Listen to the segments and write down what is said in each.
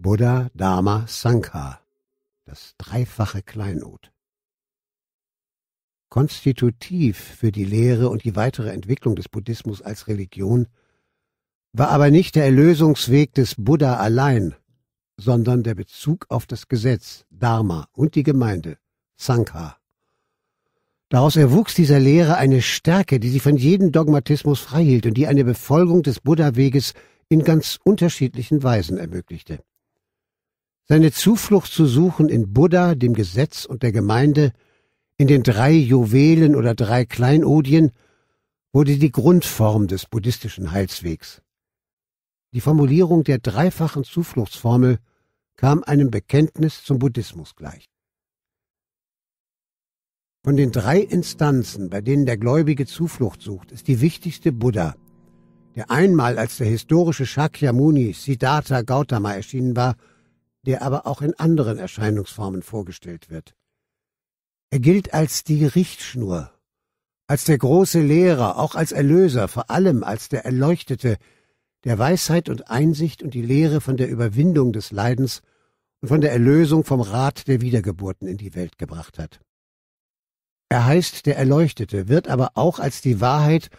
Buddha Dharma Sangha, das dreifache Kleinod. Konstitutiv für die Lehre und die weitere Entwicklung des Buddhismus als Religion war aber nicht der Erlösungsweg des Buddha allein, sondern der Bezug auf das Gesetz Dharma und die Gemeinde Sangha. Daraus erwuchs dieser Lehre eine Stärke, die sie von jedem Dogmatismus freihielt und die eine Befolgung des Buddha-Weges in ganz unterschiedlichen Weisen ermöglichte. Seine Zuflucht zu suchen in Buddha, dem Gesetz und der Gemeinde, in den drei Juwelen oder drei Kleinodien, wurde die Grundform des buddhistischen Heilswegs. Die Formulierung der dreifachen Zufluchtsformel kam einem Bekenntnis zum Buddhismus gleich. Von den drei Instanzen, bei denen der Gläubige Zuflucht sucht, ist die wichtigste Buddha, der einmal als der historische Shakyamuni Siddhartha Gautama erschienen war, der aber auch in anderen Erscheinungsformen vorgestellt wird. Er gilt als die Richtschnur, als der große Lehrer, auch als Erlöser, vor allem als der Erleuchtete, der Weisheit und Einsicht und die Lehre von der Überwindung des Leidens und von der Erlösung vom Rat der Wiedergeburten in die Welt gebracht hat. Er heißt der Erleuchtete, wird aber auch als die Wahrheit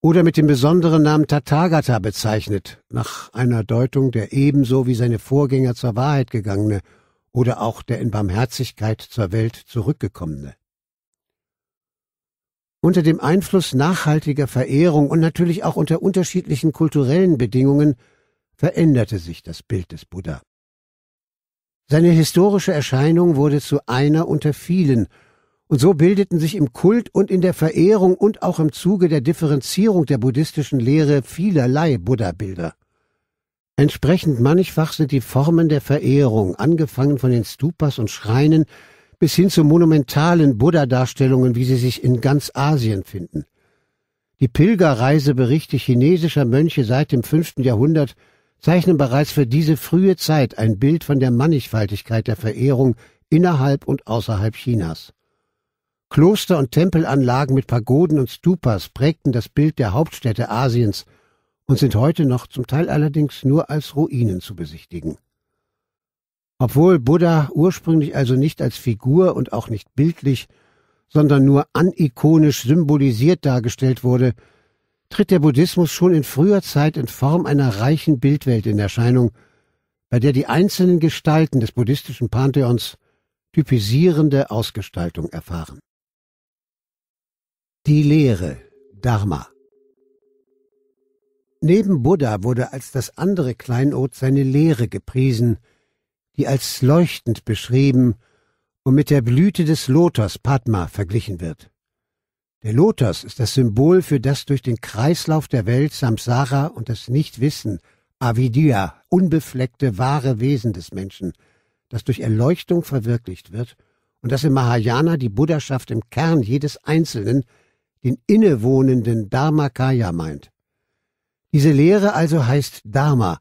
oder mit dem besonderen Namen Tathagata bezeichnet, nach einer Deutung der ebenso wie seine Vorgänger zur Wahrheit gegangene oder auch der in Barmherzigkeit zur Welt zurückgekommene. Unter dem Einfluss nachhaltiger Verehrung und natürlich auch unter unterschiedlichen kulturellen Bedingungen veränderte sich das Bild des Buddha. Seine historische Erscheinung wurde zu einer unter vielen und so bildeten sich im Kult und in der Verehrung und auch im Zuge der Differenzierung der buddhistischen Lehre vielerlei Buddha-Bilder. Entsprechend mannigfach sind die Formen der Verehrung, angefangen von den Stupas und Schreinen bis hin zu monumentalen Buddha-Darstellungen, wie sie sich in ganz Asien finden. Die Pilgerreiseberichte chinesischer Mönche seit dem 5. Jahrhundert zeichnen bereits für diese frühe Zeit ein Bild von der Mannigfaltigkeit der Verehrung innerhalb und außerhalb Chinas. Kloster- und Tempelanlagen mit Pagoden und Stupas prägten das Bild der Hauptstädte Asiens und sind heute noch zum Teil allerdings nur als Ruinen zu besichtigen. Obwohl Buddha ursprünglich also nicht als Figur und auch nicht bildlich, sondern nur anikonisch symbolisiert dargestellt wurde, tritt der Buddhismus schon in früher Zeit in Form einer reichen Bildwelt in Erscheinung, bei der die einzelnen Gestalten des buddhistischen Pantheons typisierende Ausgestaltung erfahren die Lehre Dharma Neben Buddha wurde als das andere Kleinod seine Lehre gepriesen, die als leuchtend beschrieben und mit der Blüte des Lotos Padma verglichen wird. Der Lotos ist das Symbol für das durch den Kreislauf der Welt Samsara und das Nichtwissen, Avidya, unbefleckte wahre Wesen des Menschen, das durch Erleuchtung verwirklicht wird und das im Mahayana die Buddhaschaft im Kern jedes Einzelnen – den innewohnenden Dharmakaya meint. Diese Lehre also heißt Dharma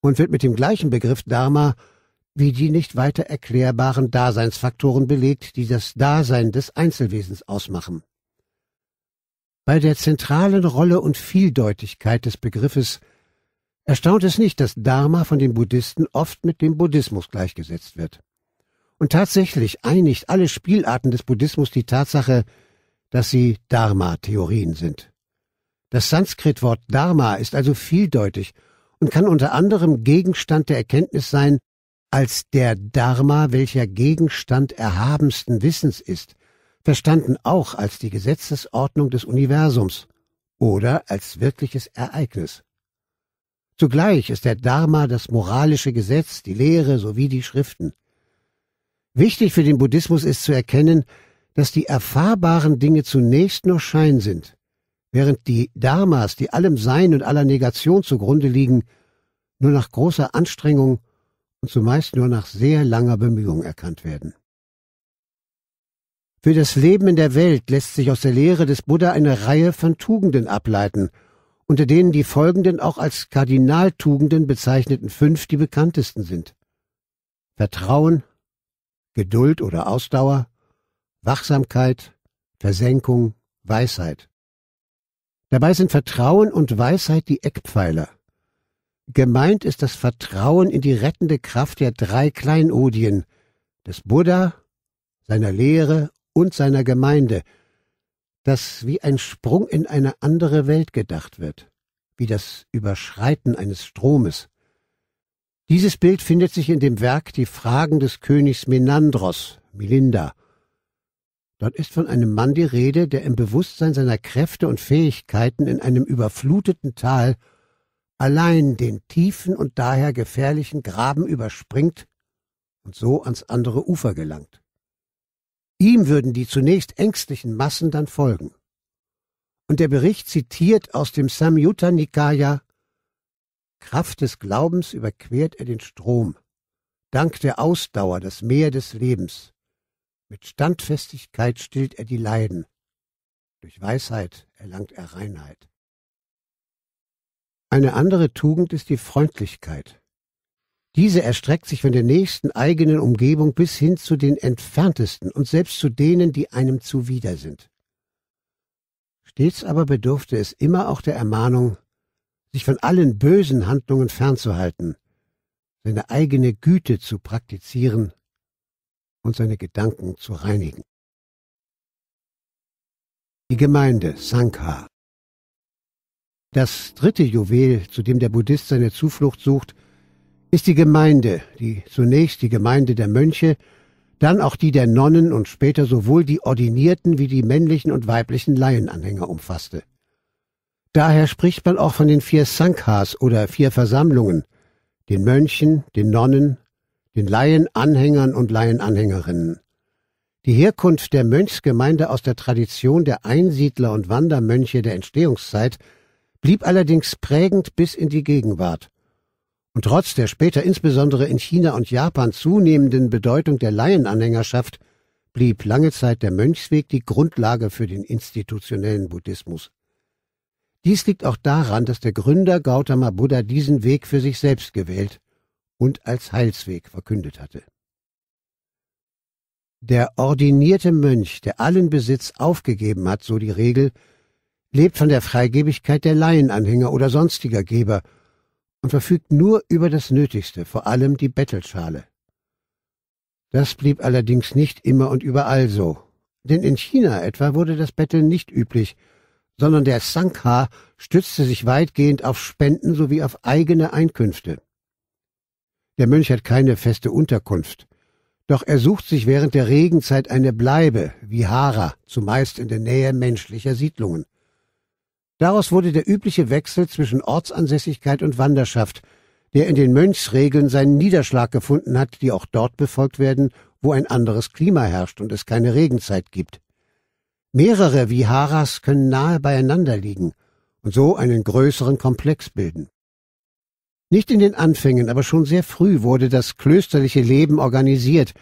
und wird mit dem gleichen Begriff Dharma wie die nicht weiter erklärbaren Daseinsfaktoren belegt, die das Dasein des Einzelwesens ausmachen. Bei der zentralen Rolle und Vieldeutigkeit des Begriffes erstaunt es nicht, dass Dharma von den Buddhisten oft mit dem Buddhismus gleichgesetzt wird. Und tatsächlich einigt alle Spielarten des Buddhismus die Tatsache, dass sie Dharma-Theorien sind. Das Sanskritwort Dharma ist also vieldeutig und kann unter anderem Gegenstand der Erkenntnis sein, als der Dharma, welcher Gegenstand erhabensten Wissens ist, verstanden auch als die Gesetzesordnung des Universums oder als wirkliches Ereignis. Zugleich ist der Dharma das moralische Gesetz, die Lehre sowie die Schriften. Wichtig für den Buddhismus ist zu erkennen, dass die erfahrbaren Dinge zunächst nur Schein sind, während die Dharmas, die allem Sein und aller Negation zugrunde liegen, nur nach großer Anstrengung und zumeist nur nach sehr langer Bemühung erkannt werden. Für das Leben in der Welt lässt sich aus der Lehre des Buddha eine Reihe von Tugenden ableiten, unter denen die folgenden auch als Kardinaltugenden bezeichneten fünf die bekanntesten sind. Vertrauen, Geduld oder Ausdauer, Wachsamkeit, Versenkung, Weisheit. Dabei sind Vertrauen und Weisheit die Eckpfeiler. Gemeint ist das Vertrauen in die rettende Kraft der drei Kleinodien, des Buddha, seiner Lehre und seiner Gemeinde, das wie ein Sprung in eine andere Welt gedacht wird, wie das Überschreiten eines Stromes. Dieses Bild findet sich in dem Werk Die Fragen des Königs Menandros, Melinda, Dort ist von einem Mann die Rede, der im Bewusstsein seiner Kräfte und Fähigkeiten in einem überfluteten Tal allein den tiefen und daher gefährlichen Graben überspringt und so ans andere Ufer gelangt. Ihm würden die zunächst ängstlichen Massen dann folgen. Und der Bericht zitiert aus dem Samyutta Nikaya Kraft des Glaubens überquert er den Strom, dank der Ausdauer das Meer des Lebens. Mit Standfestigkeit stillt er die Leiden. Durch Weisheit erlangt er Reinheit. Eine andere Tugend ist die Freundlichkeit. Diese erstreckt sich von der nächsten eigenen Umgebung bis hin zu den entferntesten und selbst zu denen, die einem zuwider sind. Stets aber bedurfte es immer auch der Ermahnung, sich von allen bösen Handlungen fernzuhalten, seine eigene Güte zu praktizieren und seine Gedanken zu reinigen. Die Gemeinde Sankha. Das dritte Juwel, zu dem der Buddhist seine Zuflucht sucht, ist die Gemeinde, die zunächst die Gemeinde der Mönche, dann auch die der Nonnen und später sowohl die ordinierten wie die männlichen und weiblichen Laienanhänger umfasste. Daher spricht man auch von den vier Sankhas oder vier Versammlungen, den Mönchen, den Nonnen, den Laienanhängern und Laienanhängerinnen. Die Herkunft der Mönchsgemeinde aus der Tradition der Einsiedler und Wandermönche der Entstehungszeit blieb allerdings prägend bis in die Gegenwart. Und trotz der später insbesondere in China und Japan zunehmenden Bedeutung der Laienanhängerschaft blieb lange Zeit der Mönchsweg die Grundlage für den institutionellen Buddhismus. Dies liegt auch daran, dass der Gründer Gautama Buddha diesen Weg für sich selbst gewählt und als Heilsweg verkündet hatte. Der ordinierte Mönch, der allen Besitz aufgegeben hat, so die Regel, lebt von der Freigebigkeit der Laienanhänger oder sonstiger Geber und verfügt nur über das Nötigste, vor allem die Bettelschale. Das blieb allerdings nicht immer und überall so, denn in China etwa wurde das Betteln nicht üblich, sondern der Sangha stützte sich weitgehend auf Spenden sowie auf eigene Einkünfte. Der Mönch hat keine feste Unterkunft. Doch er sucht sich während der Regenzeit eine Bleibe, wie Hara, zumeist in der Nähe menschlicher Siedlungen. Daraus wurde der übliche Wechsel zwischen Ortsansässigkeit und Wanderschaft, der in den Mönchsregeln seinen Niederschlag gefunden hat, die auch dort befolgt werden, wo ein anderes Klima herrscht und es keine Regenzeit gibt. Mehrere Viharas können nahe beieinander liegen und so einen größeren Komplex bilden. Nicht in den Anfängen, aber schon sehr früh wurde das klösterliche Leben organisiert,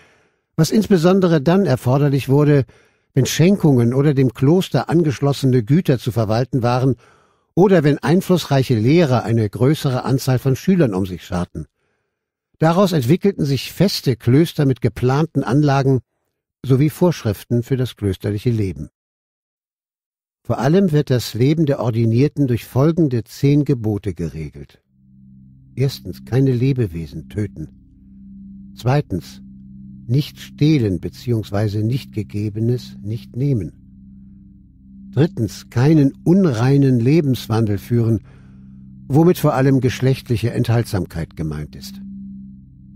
was insbesondere dann erforderlich wurde, wenn Schenkungen oder dem Kloster angeschlossene Güter zu verwalten waren oder wenn einflussreiche Lehrer eine größere Anzahl von Schülern um sich scharten. Daraus entwickelten sich feste Klöster mit geplanten Anlagen sowie Vorschriften für das klösterliche Leben. Vor allem wird das Leben der Ordinierten durch folgende zehn Gebote geregelt. Erstens, keine Lebewesen töten. Zweitens, nicht stehlen bzw. nicht gegebenes nicht nehmen. Drittens, keinen unreinen Lebenswandel führen, womit vor allem geschlechtliche Enthaltsamkeit gemeint ist.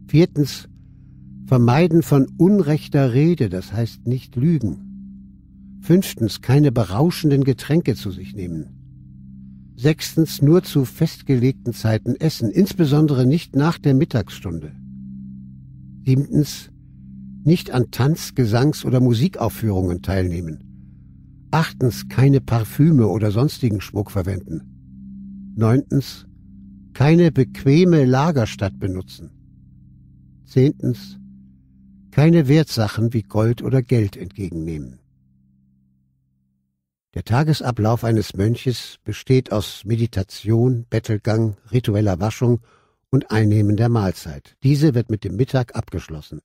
Viertens, Vermeiden von unrechter Rede, das heißt nicht lügen. Fünftens, keine berauschenden Getränke zu sich nehmen. Sechstens nur zu festgelegten Zeiten essen, insbesondere nicht nach der Mittagsstunde. Siebtens nicht an Tanz-, Gesangs- oder Musikaufführungen teilnehmen. Achtens keine Parfüme oder sonstigen Schmuck verwenden. Neuntens keine bequeme Lagerstadt benutzen. Zehntens keine Wertsachen wie Gold oder Geld entgegennehmen. Der Tagesablauf eines Mönches besteht aus Meditation, Bettelgang, ritueller Waschung und Einnehmen der Mahlzeit. Diese wird mit dem Mittag abgeschlossen.